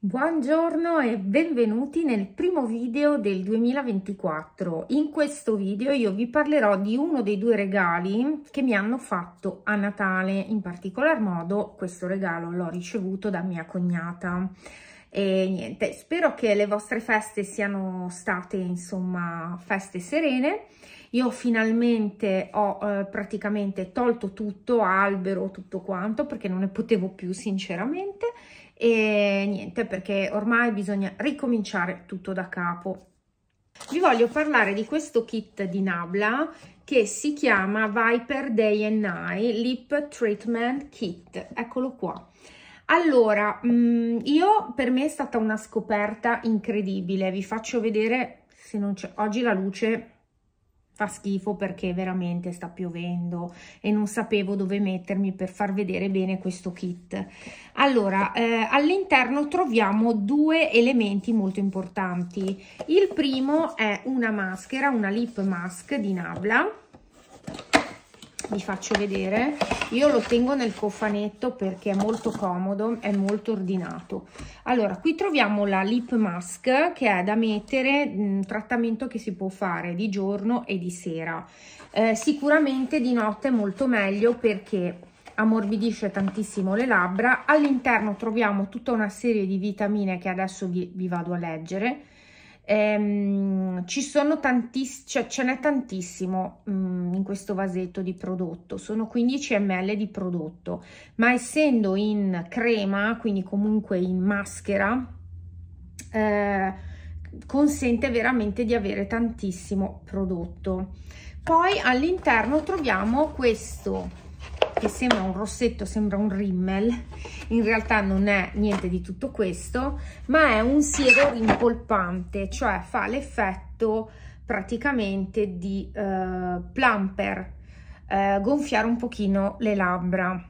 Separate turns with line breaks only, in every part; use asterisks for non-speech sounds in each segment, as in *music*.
Buongiorno e benvenuti nel primo video del 2024. In questo video io vi parlerò di uno dei due regali che mi hanno fatto a Natale, in particolar modo questo regalo l'ho ricevuto da mia cognata. E niente, spero che le vostre feste siano state insomma feste serene. Io finalmente ho eh, praticamente tolto tutto, albero, tutto quanto, perché non ne potevo più sinceramente e niente perché ormai bisogna ricominciare tutto da capo. Vi voglio parlare di questo kit di Nabla che si chiama Viper Day and Night Lip Treatment Kit, eccolo qua. Allora, mm, io per me è stata una scoperta incredibile, vi faccio vedere se non c'è oggi la luce fa schifo perché veramente sta piovendo e non sapevo dove mettermi per far vedere bene questo kit. Allora, eh, all'interno troviamo due elementi molto importanti. Il primo è una maschera, una lip mask di Nabla, vi faccio vedere io lo tengo nel cofanetto perché è molto comodo è molto ordinato allora qui troviamo la lip mask che è da mettere un mm, trattamento che si può fare di giorno e di sera eh, sicuramente di notte è molto meglio perché ammorbidisce tantissimo le labbra all'interno troviamo tutta una serie di vitamine che adesso vi, vi vado a leggere Ehm, ci sono tantissimi, cioè ce n'è tantissimo mh, mm, in questo vasetto di prodotto, sono 15 ml di prodotto, ma essendo in crema, quindi comunque in maschera, eh, consente veramente di avere tantissimo prodotto. Poi all'interno troviamo questo che sembra un rossetto, sembra un rimmel, in realtà non è niente di tutto questo, ma è un siero rimpolpante, cioè fa l'effetto praticamente di eh, plumper, eh, gonfiare un pochino le labbra.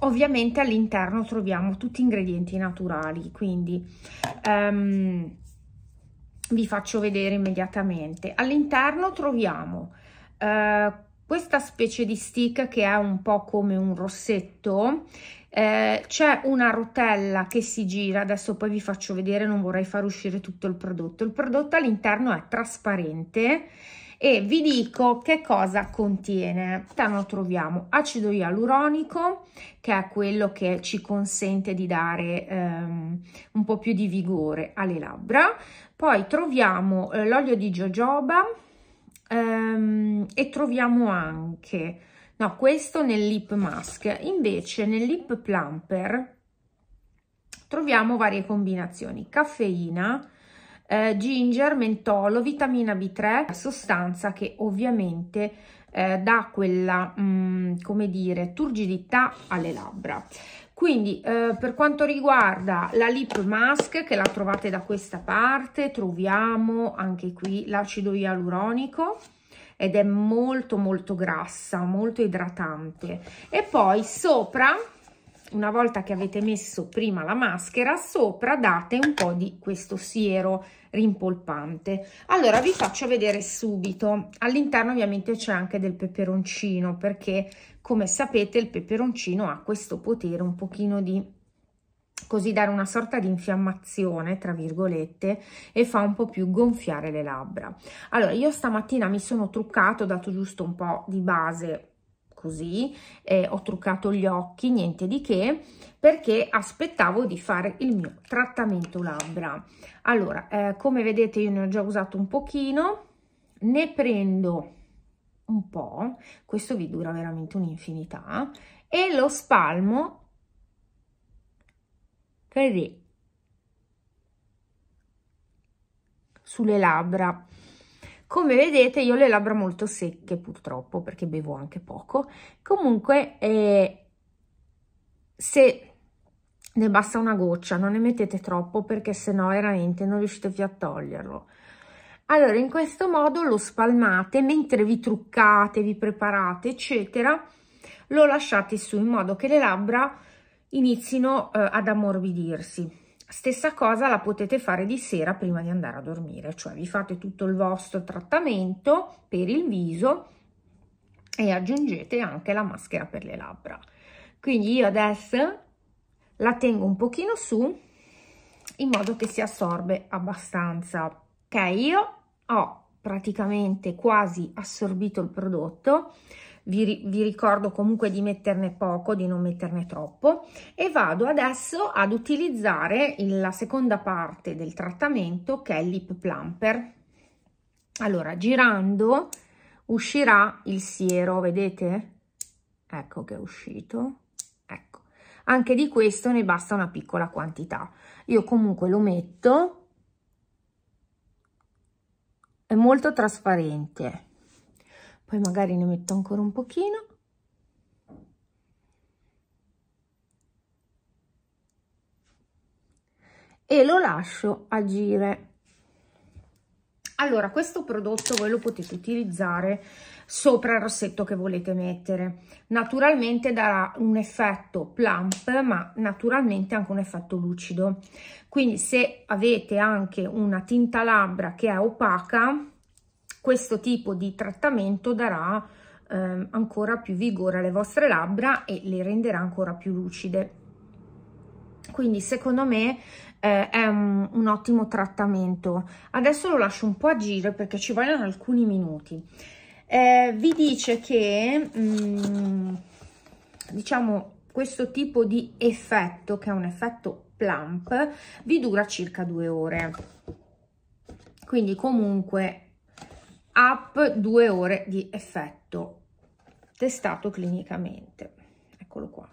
Ovviamente all'interno troviamo tutti ingredienti naturali, quindi ehm, vi faccio vedere immediatamente. All'interno troviamo eh, questa specie di stick che è un po' come un rossetto eh, c'è una rotella che si gira adesso poi vi faccio vedere non vorrei far uscire tutto il prodotto il prodotto all'interno è trasparente e vi dico che cosa contiene. Allora troviamo acido ialuronico, che è quello che ci consente di dare ehm, un po' più di vigore alle labbra. Poi troviamo eh, l'olio di jojoba, um, e troviamo anche, no questo nel lip mask, invece nel lip plumper troviamo varie combinazioni, caffeina, eh, ginger, mentolo, vitamina B3, sostanza che ovviamente eh, dà quella, mh, mm, come dire, turgidità alle labbra. Quindi eh, per quanto riguarda la lip mask che la trovate da questa parte, troviamo anche qui l'acido ialuronico ed è molto molto grassa, molto idratante. E poi sopra una volta che avete messo prima la maschera, sopra date un po' di questo siero rimpolpante. Allora vi faccio vedere subito, all'interno ovviamente c'è anche del peperoncino perché come sapete il peperoncino ha questo potere un pochino di così dare una sorta di infiammazione tra virgolette e fa un po' più gonfiare le labbra. Allora io stamattina mi sono truccato, ho dato giusto un po' di base così, eh, ho truccato gli occhi, niente di che, perché aspettavo di fare il mio trattamento labbra. Allora, eh, come vedete io ne ho già usato un pochino, ne prendo un po', questo vi dura veramente un'infinità, e lo spalmo così sulle labbra come vedete io ho le labbra molto secche purtroppo perché bevo anche poco. Comunque eh, se ne basta una goccia, non ne mettete troppo perché sennò veramente non riuscite più a toglierlo. Allora in questo modo lo spalmate mentre vi truccate, vi preparate eccetera, lo lasciate su in modo che le labbra inizino eh, ad ammorbidirsi. Stessa cosa la potete fare di sera prima di andare a dormire, cioè vi fate tutto il vostro trattamento per il viso e aggiungete anche la maschera per le labbra. Quindi io adesso la tengo un pochino su in modo che si assorbe abbastanza. Ok, io ho praticamente quasi assorbito il prodotto, vi, vi ricordo comunque di metterne poco, di non metterne troppo e vado adesso ad utilizzare la seconda parte del trattamento che è il lip plumper. Allora girando uscirà il siero, vedete? Ecco che è uscito, ecco. Anche di questo ne basta una piccola quantità. Io comunque lo metto, è molto trasparente poi magari ne metto ancora un pochino e lo lascio agire allora questo prodotto voi lo potete utilizzare sopra il rossetto che volete mettere naturalmente darà un effetto plump ma naturalmente anche un effetto lucido quindi se avete anche una tinta labbra che è opaca questo tipo di trattamento darà eh, ancora più vigore alle vostre labbra e le renderà ancora più lucide. Quindi secondo me eh, è un, un, ottimo trattamento. Adesso lo lascio un po' agire perché ci vogliono alcuni minuti. Eh, vi dice che, mh, mm, diciamo, questo tipo di effetto, che è un effetto plump, vi dura circa due ore. Quindi comunque up 2 ore di effetto testato clinicamente eccolo qua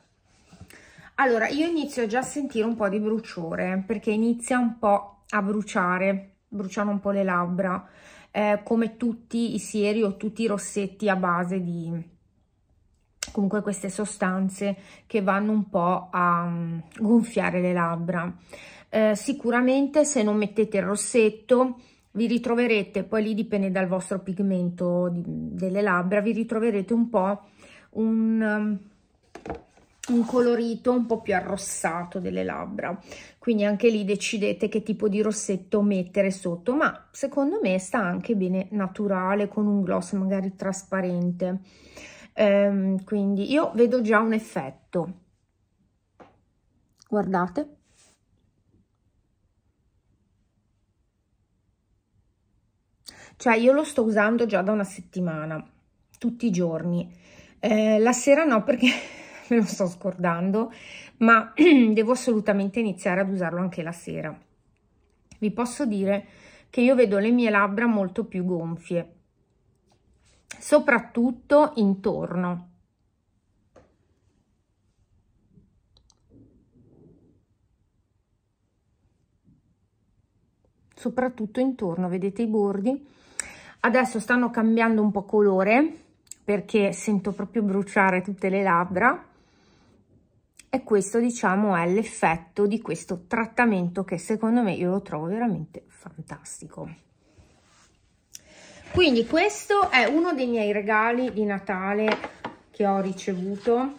allora io inizio già a sentire un po di bruciore perché inizia un po a bruciare bruciano un po le labbra eh, come tutti i sieri o tutti i rossetti a base di comunque queste sostanze che vanno un po a um, gonfiare le labbra eh, sicuramente se non mettete il rossetto vi ritroverete, poi lì dipende dal vostro pigmento delle labbra, vi ritroverete un po' un, um, un colorito un po' più arrossato delle labbra. Quindi anche lì decidete che tipo di rossetto mettere sotto, ma secondo me sta anche bene naturale con un gloss magari trasparente. Ehm, quindi io vedo già un effetto. Guardate. cioè io lo sto usando già da una settimana, tutti i giorni. Eh, la sera no perché *laughs* me lo sto scordando, ma *clears throat* devo assolutamente iniziare ad usarlo anche la sera. Vi posso dire che io vedo le mie labbra molto più gonfie, soprattutto intorno. soprattutto intorno, vedete i bordi? Adesso stanno cambiando un po' colore perché sento proprio bruciare tutte le labbra e questo diciamo è l'effetto di questo trattamento che secondo me io lo trovo veramente fantastico. Quindi questo è uno dei miei regali di Natale che ho ricevuto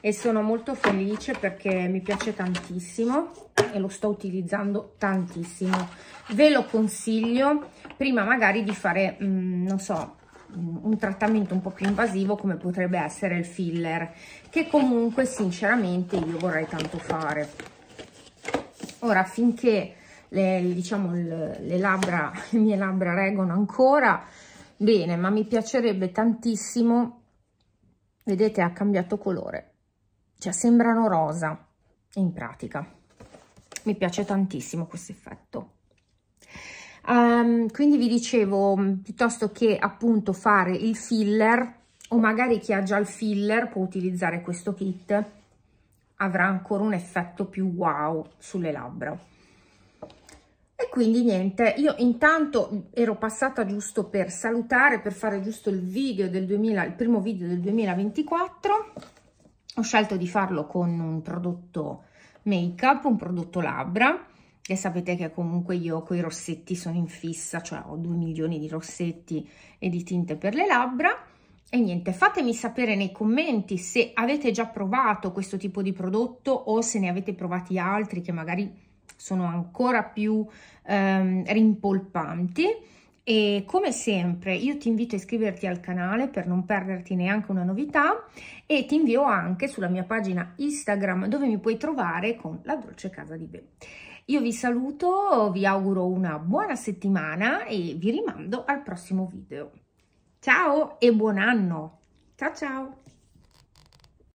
e sono molto felice perché mi piace tantissimo e lo sto utilizzando tantissimo ve lo consiglio prima magari di fare mh, mm, non so mm, un trattamento un po' più invasivo come potrebbe essere il filler che comunque sinceramente io vorrei tanto fare ora finché le, diciamo, le, le, labbra, *laughs* le mie labbra reggono ancora bene ma mi piacerebbe tantissimo vedete ha cambiato colore cioè sembrano rosa in pratica mi piace tantissimo questo effetto. Um, quindi vi dicevo, piuttosto che appunto fare il filler, o magari chi ha già il filler può utilizzare questo kit, avrà ancora un effetto più wow sulle labbra. E quindi niente, io intanto ero passata giusto per salutare, per fare giusto il video del 2000, il primo video del 2024. Ho scelto di farlo con un prodotto make up, un prodotto labbra e sapete che comunque io con i rossetti sono in fissa, cioè ho 2 milioni di rossetti e di tinte per le labbra. E niente, fatemi sapere nei commenti se avete già provato questo tipo di prodotto o se ne avete provati altri che magari sono ancora più ehm, rimpolpanti e come sempre io ti invito a iscriverti al canale per non perderti neanche una novità e ti invio anche sulla mia pagina Instagram dove mi puoi trovare con la dolce casa di Beu. Io vi saluto, vi auguro una buona settimana e vi rimando al prossimo video. Ciao e buon anno! Ciao ciao!